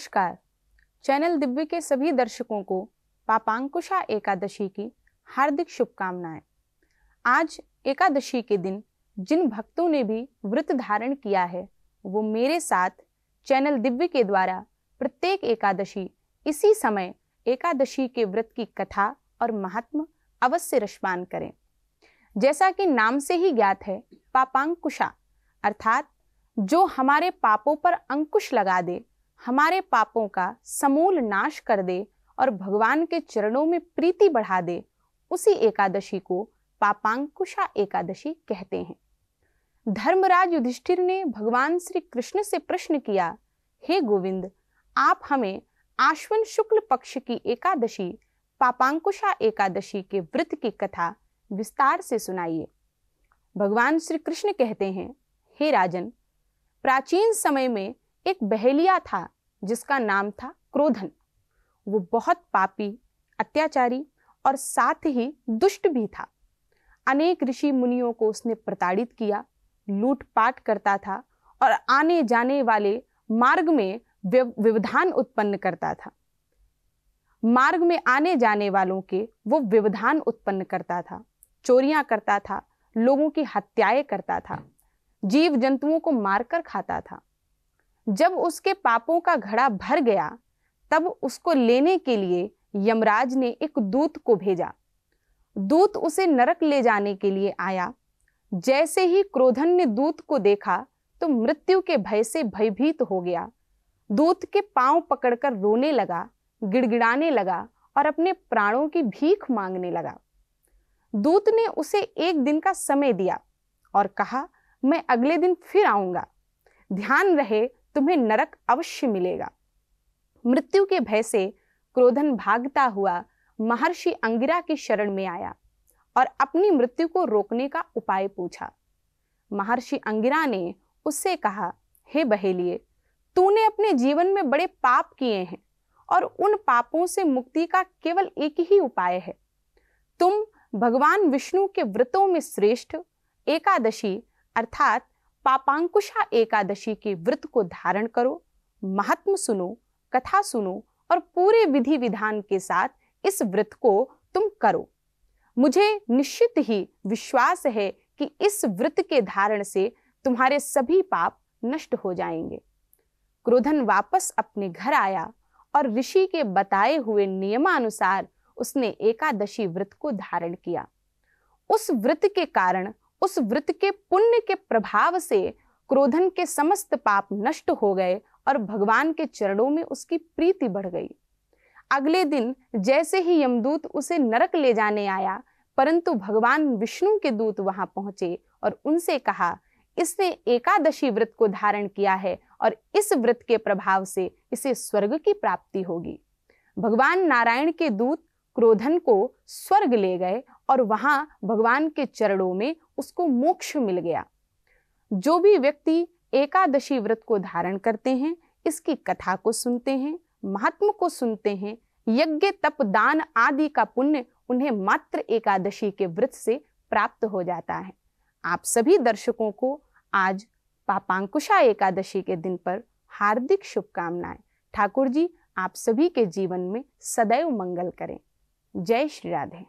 नमस्कार चैनल दिव्य के सभी दर्शकों को पापांकुशा एकादशी की हार्दिक शुभकामनाएं आज एकादशी के दिन जिन भक्तों ने भी व्रत धारण किया है वो मेरे साथ चैनल दिव्य के द्वारा प्रत्येक एकादशी इसी समय एकादशी के व्रत की कथा और महात्म अवश्य रसपान करें जैसा कि नाम से ही ज्ञात है पापांकुशा अर्थात जो हमारे पापों पर अंकुश लगा दे हमारे पापों का समूल नाश कर दे और भगवान के चरणों में प्रीति बढ़ा दे उसी एकादशी को पापांकुशा एकादशी कहते हैं धर्मराज युधिष्ठिर ने भगवान श्री कृष्ण से प्रश्न किया हे गोविंद आप हमें आश्वन शुक्ल पक्ष की एकादशी पापांकुशा एकादशी के व्रत की कथा विस्तार से सुनाइए भगवान श्री कृष्ण कहते हैं हे राजन प्राचीन समय में एक बहेलिया था जिसका नाम था क्रोधन वो बहुत पापी अत्याचारी और साथ ही दुष्ट भी था अनेक ऋषि मुनियों को उसने प्रताड़ित किया लूटपाट करता था और आने जाने वाले मार्ग में व्यवधान उत्पन्न करता था मार्ग में आने जाने वालों के वो व्यवधान उत्पन्न करता था चोरियां करता था लोगों की हत्याएं करता था जीव जंतुओं को मारकर खाता था जब उसके पापों का घड़ा भर गया तब उसको लेने के लिए यमराज ने एक दूत को भेजा दूत उसे नरक ले जाने के लिए आया जैसे ही क्रोधन ने दूत को देखा तो मृत्यु के भय से भयभीत हो गया दूत के पांव पकड़कर रोने लगा गिड़गिड़ाने लगा और अपने प्राणों की भीख मांगने लगा दूत ने उसे एक दिन का समय दिया और कहा मैं अगले दिन फिर आऊंगा ध्यान रहे तुम्हें नरक अवश्य मिलेगा मृत्यु के भय से क्रोधन भागता हुआ महर्षि अंगिरा की शरण में आया और अपनी मृत्यु को रोकने का उपाय पूछा महर्षि अंगिरा ने उससे कहा हे बहेलिए तूने अपने जीवन में बड़े पाप किए हैं और उन पापों से मुक्ति का केवल एक ही उपाय है तुम भगवान विष्णु के व्रतों में श्रेष्ठ एकादशी अर्थात पापांकुशा एकादशी के व्रत को धारण करो महात्म सुनो कथा सुनो और पूरे विधि विधान के साथ इस व्रत को तुम करो मुझे निश्चित ही विश्वास है कि इस व्रत के धारण से तुम्हारे सभी पाप नष्ट हो जाएंगे क्रोधन वापस अपने घर आया और ऋषि के बताए हुए नियमानुसार उसने एकादशी व्रत को धारण किया उस व्रत के कारण उस व्रत के पुण्य के प्रभाव से क्रोधन के समस्त पाप नष्ट हो गए और भगवान के चरणों में उसकी प्रीति बढ़ गई अगले दिन जैसे ही यमदूत उसे नरक ले जाने आया परंतु भगवान विष्णु के दूत वहां पहुंचे और उनसे कहा इसने एकादशी व्रत को धारण किया है और इस व्रत के प्रभाव से इसे स्वर्ग की प्राप्ति होगी भगवान नारायण के दूत क्रोधन को स्वर्ग ले गए और वहां भगवान के चरणों में उसको मोक्ष मिल गया जो भी व्यक्ति एकादशी व्रत को धारण करते हैं इसकी कथा को सुनते हैं महात्म को सुनते हैं यज्ञ तप दान आदि का पुण्य उन्हें मात्र एकादशी के व्रत से प्राप्त हो जाता है आप सभी दर्शकों को आज पापांकुशा एकादशी के दिन पर हार्दिक शुभकामनाएं ठाकुर जी आप सभी के जीवन में सदैव मंगल करें जय श्री राधे